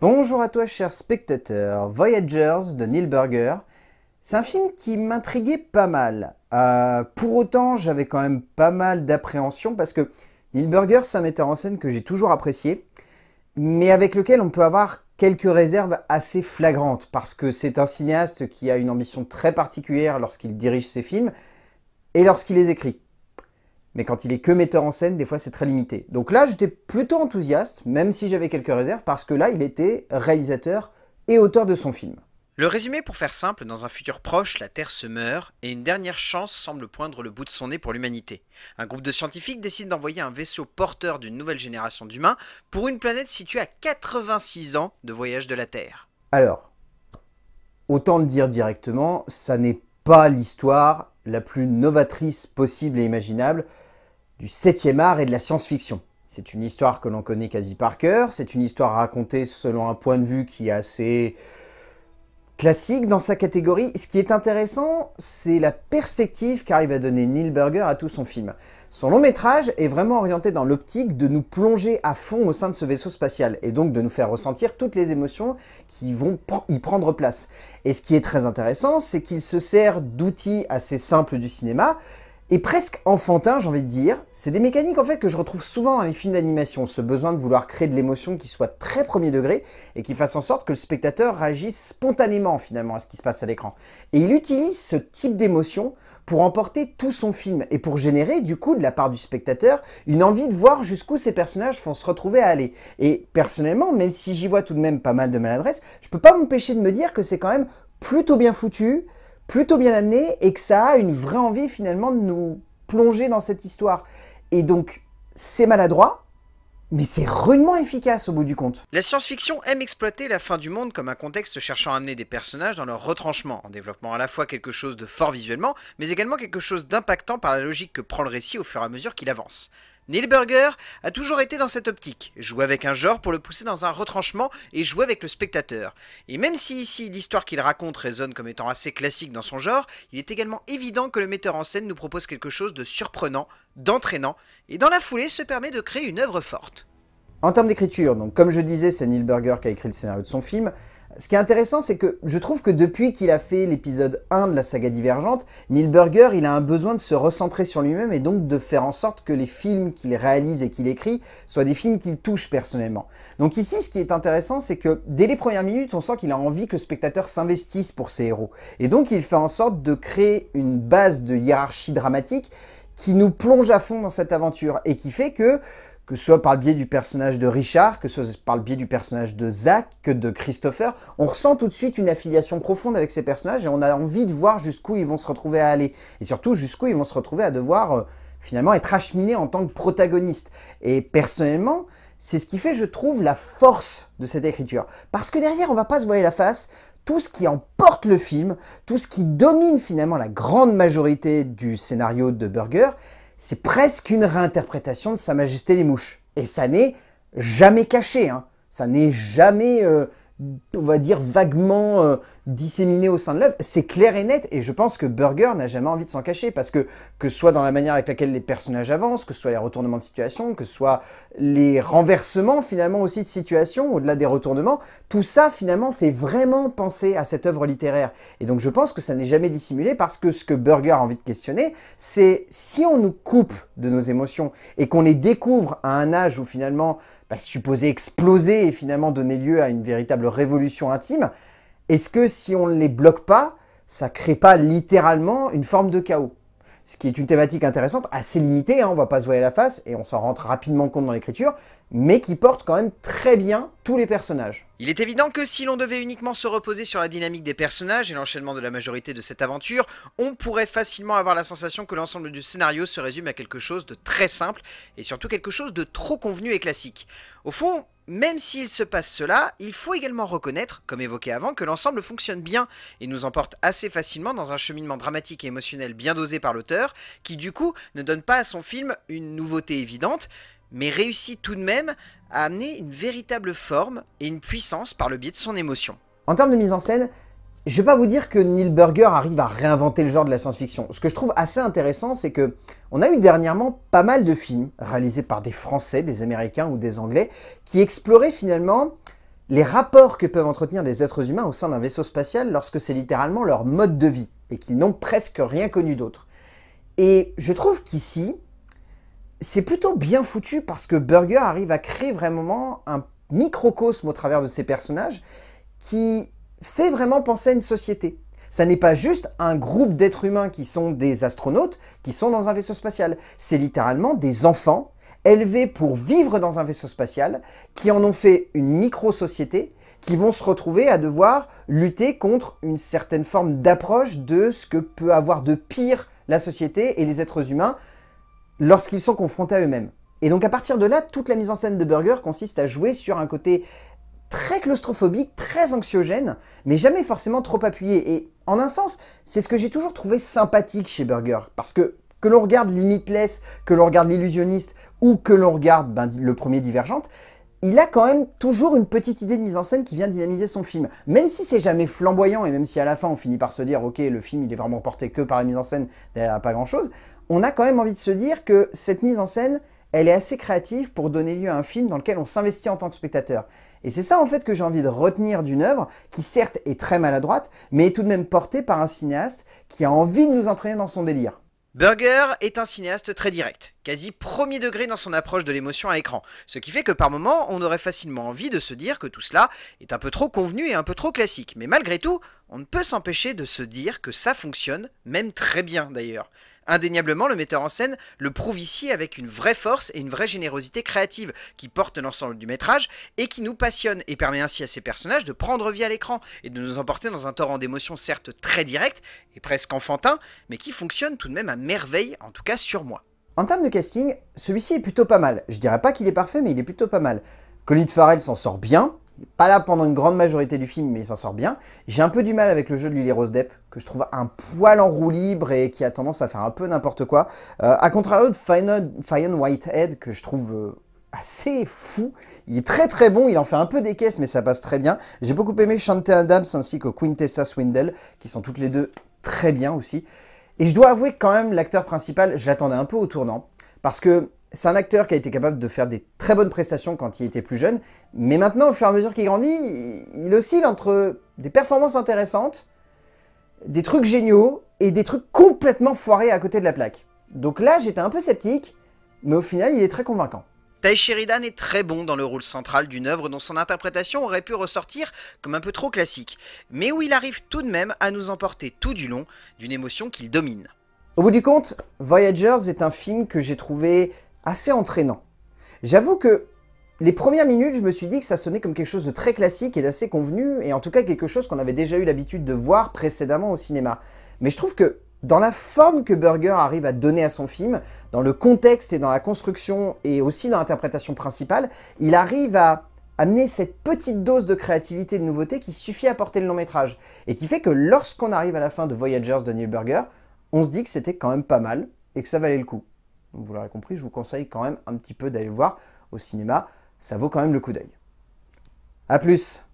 Bonjour à toi cher spectateur, Voyagers de Neil Burger. C'est un film qui m'intriguait pas mal. Euh, pour autant, j'avais quand même pas mal d'appréhension parce que Neil Burger, c'est un metteur en scène que j'ai toujours apprécié, mais avec lequel on peut avoir quelques réserves assez flagrantes parce que c'est un cinéaste qui a une ambition très particulière lorsqu'il dirige ses films et lorsqu'il les écrit. Mais quand il est que metteur en scène, des fois c'est très limité. Donc là, j'étais plutôt enthousiaste, même si j'avais quelques réserves, parce que là, il était réalisateur et auteur de son film. Le résumé pour faire simple, dans un futur proche, la Terre se meurt et une dernière chance semble poindre le bout de son nez pour l'humanité. Un groupe de scientifiques décide d'envoyer un vaisseau porteur d'une nouvelle génération d'humains pour une planète située à 86 ans de voyage de la Terre. Alors, autant le dire directement, ça n'est pas l'histoire la plus novatrice possible et imaginable du 7e art et de la science-fiction. C'est une histoire que l'on connaît quasi par cœur, c'est une histoire racontée selon un point de vue qui est assez classique dans sa catégorie. Ce qui est intéressant, c'est la perspective qu'arrive à donner Neil Burger à tout son film. Son long métrage est vraiment orienté dans l'optique de nous plonger à fond au sein de ce vaisseau spatial et donc de nous faire ressentir toutes les émotions qui vont y prendre place. Et ce qui est très intéressant, c'est qu'il se sert d'outils assez simples du cinéma, et presque enfantin, j'ai envie de dire. C'est des mécaniques en fait que je retrouve souvent dans les films d'animation, ce besoin de vouloir créer de l'émotion qui soit très premier degré et qui fasse en sorte que le spectateur réagisse spontanément finalement à ce qui se passe à l'écran. Et il utilise ce type d'émotion pour emporter tout son film et pour générer du coup de la part du spectateur une envie de voir jusqu'où ces personnages vont se retrouver à aller. Et personnellement, même si j'y vois tout de même pas mal de maladresse, je peux pas m'empêcher de me dire que c'est quand même plutôt bien foutu, plutôt bien amené et que ça a une vraie envie finalement de nous plonger dans cette histoire. Et donc, c'est maladroit, mais c'est rudement efficace au bout du compte. La science-fiction aime exploiter la fin du monde comme un contexte cherchant à amener des personnages dans leur retranchement, en développant à la fois quelque chose de fort visuellement, mais également quelque chose d'impactant par la logique que prend le récit au fur et à mesure qu'il avance. Neil Burger a toujours été dans cette optique, jouer avec un genre pour le pousser dans un retranchement et jouer avec le spectateur. Et même si ici l'histoire qu'il raconte résonne comme étant assez classique dans son genre, il est également évident que le metteur en scène nous propose quelque chose de surprenant, d'entraînant, et dans la foulée se permet de créer une œuvre forte. En termes d'écriture, donc comme je disais, c'est Neil Burger qui a écrit le scénario de son film, ce qui est intéressant, c'est que je trouve que depuis qu'il a fait l'épisode 1 de la saga Divergente, Neil Burger, il a un besoin de se recentrer sur lui-même et donc de faire en sorte que les films qu'il réalise et qu'il écrit soient des films qu'il touche personnellement. Donc ici, ce qui est intéressant, c'est que dès les premières minutes, on sent qu'il a envie que le spectateur s'investisse pour ses héros. Et donc, il fait en sorte de créer une base de hiérarchie dramatique qui nous plonge à fond dans cette aventure et qui fait que que ce soit par le biais du personnage de Richard, que ce soit par le biais du personnage de Zach, que de Christopher, on ressent tout de suite une affiliation profonde avec ces personnages et on a envie de voir jusqu'où ils vont se retrouver à aller. Et surtout jusqu'où ils vont se retrouver à devoir euh, finalement être acheminés en tant que protagonistes. Et personnellement, c'est ce qui fait, je trouve, la force de cette écriture. Parce que derrière, on va pas se voir la face, tout ce qui emporte le film, tout ce qui domine finalement la grande majorité du scénario de Burger, c'est presque une réinterprétation de Sa Majesté les Mouches. Et ça n'est jamais caché, hein. ça n'est jamais, euh, on va dire, vaguement euh, disséminé au sein de l'œuvre, c'est clair et net, et je pense que Burger n'a jamais envie de s'en cacher, parce que que ce soit dans la manière avec laquelle les personnages avancent, que ce soit les retournements de situation, que ce soit les renversements finalement aussi de situation, au-delà des retournements, tout ça finalement fait vraiment penser à cette œuvre littéraire. Et donc je pense que ça n'est jamais dissimulé, parce que ce que Burger a envie de questionner, c'est si on nous coupe de nos émotions, et qu'on les découvre à un âge où finalement, bah, supposé exploser et finalement donner lieu à une véritable révolution intime, est-ce que si on ne les bloque pas, ça ne crée pas littéralement une forme de chaos ce qui est une thématique intéressante, assez limitée, hein, on ne va pas se voiler la face, et on s'en rentre rapidement compte dans l'écriture, mais qui porte quand même très bien tous les personnages. Il est évident que si l'on devait uniquement se reposer sur la dynamique des personnages et l'enchaînement de la majorité de cette aventure, on pourrait facilement avoir la sensation que l'ensemble du scénario se résume à quelque chose de très simple, et surtout quelque chose de trop convenu et classique. Au fond, même s'il se passe cela, il faut également reconnaître, comme évoqué avant, que l'ensemble fonctionne bien et nous emporte assez facilement dans un cheminement dramatique et émotionnel bien dosé par l'auteur, qui du coup ne donne pas à son film une nouveauté évidente, mais réussit tout de même à amener une véritable forme et une puissance par le biais de son émotion. En termes de mise en scène, je vais pas vous dire que Neil Burger arrive à réinventer le genre de la science-fiction. Ce que je trouve assez intéressant, c'est que on a eu dernièrement pas mal de films réalisés par des Français, des Américains ou des Anglais qui exploraient finalement les rapports que peuvent entretenir des êtres humains au sein d'un vaisseau spatial lorsque c'est littéralement leur mode de vie et qu'ils n'ont presque rien connu d'autre. Et je trouve qu'ici, c'est plutôt bien foutu parce que Burger arrive à créer vraiment un microcosme au travers de ses personnages qui fait vraiment penser à une société. Ça n'est pas juste un groupe d'êtres humains qui sont des astronautes qui sont dans un vaisseau spatial. C'est littéralement des enfants élevés pour vivre dans un vaisseau spatial qui en ont fait une micro-société qui vont se retrouver à devoir lutter contre une certaine forme d'approche de ce que peut avoir de pire la société et les êtres humains lorsqu'ils sont confrontés à eux-mêmes. Et donc à partir de là, toute la mise en scène de Burger consiste à jouer sur un côté très claustrophobique, très anxiogène, mais jamais forcément trop appuyé. Et en un sens, c'est ce que j'ai toujours trouvé sympathique chez Burger, parce que que l'on regarde Limitless, que l'on regarde L'illusionniste, ou que l'on regarde ben, le premier Divergente, il a quand même toujours une petite idée de mise en scène qui vient dynamiser son film. Même si c'est jamais flamboyant, et même si à la fin on finit par se dire « Ok, le film il est vraiment porté que par la mise en scène, derrière pas grand-chose », on a quand même envie de se dire que cette mise en scène, elle est assez créative pour donner lieu à un film dans lequel on s'investit en tant que spectateur. Et c'est ça en fait que j'ai envie de retenir d'une œuvre qui certes est très maladroite, mais est tout de même portée par un cinéaste qui a envie de nous entraîner dans son délire. Burger est un cinéaste très direct, quasi premier degré dans son approche de l'émotion à l'écran, ce qui fait que par moments on aurait facilement envie de se dire que tout cela est un peu trop convenu et un peu trop classique, mais malgré tout, on ne peut s'empêcher de se dire que ça fonctionne, même très bien d'ailleurs. Indéniablement, le metteur en scène le prouve ici avec une vraie force et une vraie générosité créative qui porte l'ensemble du métrage et qui nous passionne et permet ainsi à ses personnages de prendre vie à l'écran et de nous emporter dans un torrent d'émotions certes très direct et presque enfantin, mais qui fonctionne tout de même à merveille, en tout cas sur moi. En termes de casting, celui-ci est plutôt pas mal. Je dirais pas qu'il est parfait, mais il est plutôt pas mal. Colin Farrell s'en sort bien, pas là pendant une grande majorité du film, mais il s'en sort bien. J'ai un peu du mal avec le jeu de Lily Rose Depp, que je trouve un poil en roue libre et qui a tendance à faire un peu n'importe quoi. Euh, à contrario de Fion Whitehead, que je trouve... Euh, assez fou. Il est très très bon, il en fait un peu des caisses, mais ça passe très bien. J'ai beaucoup aimé Shantae Adams ainsi que Quintessa Swindell, qui sont toutes les deux très bien aussi. Et je dois avouer que quand même, l'acteur principal, je l'attendais un peu au tournant, parce que c'est un acteur qui a été capable de faire des très bonnes prestations quand il était plus jeune, mais maintenant, au fur et à mesure qu'il grandit, il oscille entre des performances intéressantes, des trucs géniaux, et des trucs complètement foirés à côté de la plaque. Donc là, j'étais un peu sceptique, mais au final, il est très convaincant. Tai Sheridan est très bon dans le rôle central d'une œuvre dont son interprétation aurait pu ressortir comme un peu trop classique, mais où il arrive tout de même à nous emporter tout du long d'une émotion qu'il domine. Au bout du compte, Voyagers est un film que j'ai trouvé assez entraînant. J'avoue que les premières minutes, je me suis dit que ça sonnait comme quelque chose de très classique et d'assez convenu, et en tout cas quelque chose qu'on avait déjà eu l'habitude de voir précédemment au cinéma. Mais je trouve que dans la forme que Burger arrive à donner à son film, dans le contexte et dans la construction, et aussi dans l'interprétation principale, il arrive à amener cette petite dose de créativité et de nouveauté qui suffit à porter le long métrage, et qui fait que lorsqu'on arrive à la fin de Voyagers de Neil Burger, on se dit que c'était quand même pas mal, et que ça valait le coup vous l'aurez compris, je vous conseille quand même un petit peu d'aller voir au cinéma. Ça vaut quand même le coup d'œil. A plus